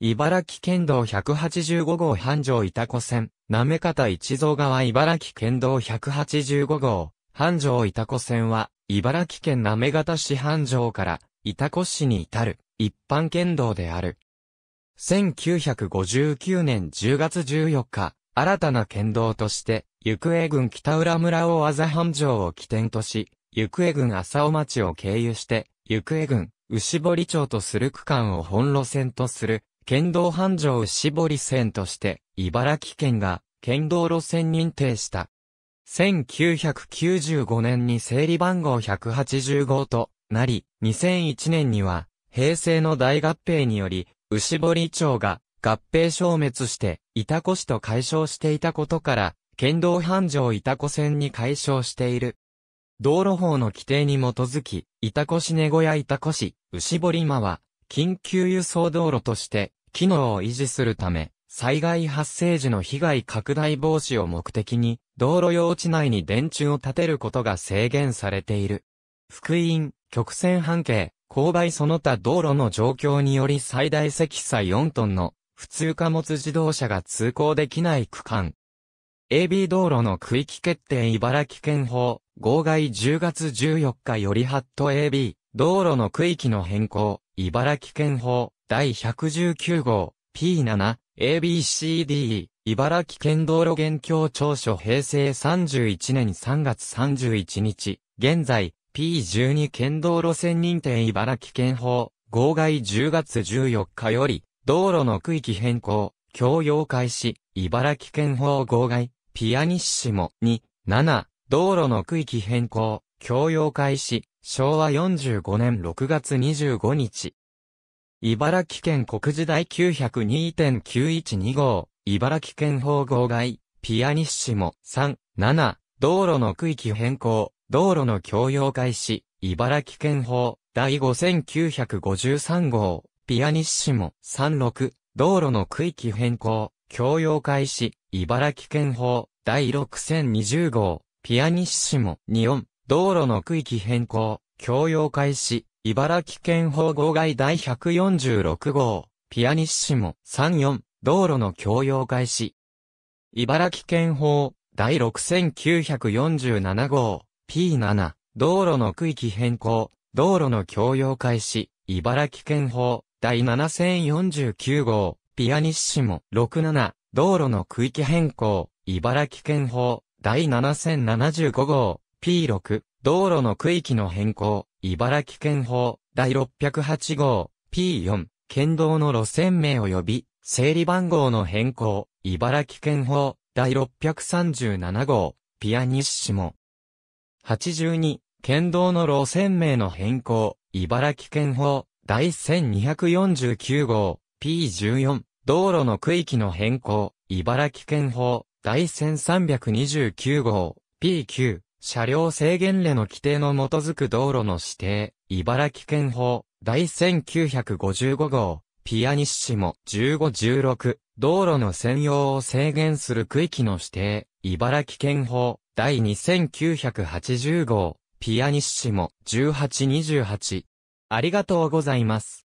茨城県道185号繁盛板子線、なめ方一蔵川茨城県道185号、繁盛板子線は、茨城県なめ方市繁盛から、板子市に至る、一般県道である。1959年10月14日、新たな県道として、行方郡北浦村大字繁盛を起点とし、行方郡浅尾町を経由して、行方郡、牛堀町とする区間を本路線とする、県道繁盛絞り線として、茨城県が県道路線認定した。1995年に整理番号185となり、2001年には、平成の大合併により、牛堀町が合併消滅して、板子市と解消していたことから、県道繁盛板子線に解消している。道路法の規定に基づき、板市根小屋板市、牛堀間は、緊急輸送道路として、機能を維持するため、災害発生時の被害拡大防止を目的に、道路用地内に電柱を立てることが制限されている。福音、曲線半径、勾配その他道路の状況により最大積載4トンの普通貨物自動車が通行できない区間。AB 道路の区域決定茨城県法、号外10月14日よりハット AB、道路の区域の変更、茨城県法、第119号、P7、ABCD、茨城県道路現況調書平成31年3月31日、現在、P12 県道路線認定茨城県法、号外10月14日より、道路の区域変更、共用開始、茨城県法号外、ピアニッシモ2、7、道路の区域変更、共用開始、昭和45年6月25日、茨城県国時代902.912号、茨城県法号外、ピアニッシモ3、7、道路の区域変更、道路の共用開始、茨城県法、第5953号、ピアニッシモ36、道路の区域変更、共用開始、茨城県法、第6020号、ピアニッシモ24、道路の区域変更、共用開始、茨城県法号外第146号、ピアニッシモ34、道路の共用開始。茨城県法、第6947号、P7、道路の区域変更、道路の共用開始、茨城県法、第7049号、ピアニッシモ67、道路の区域変更、茨城県法、第7075号、P6、道路の区域の変更、茨城県法、第608号、P4、県道の路線名及び、整理番号の変更、茨城県法、第637号、ピアニッシモ。82、県道の路線名の変更、茨城県法、第1249号、P14、道路の区域の変更、茨城県法、第1329号、P9、車両制限令の規定の基づく道路の指定、茨城県法、第1955号、ピアニッシモ1516、道路の専用を制限する区域の指定、茨城県法、第2980号、ピアニッシモ1828。ありがとうございます。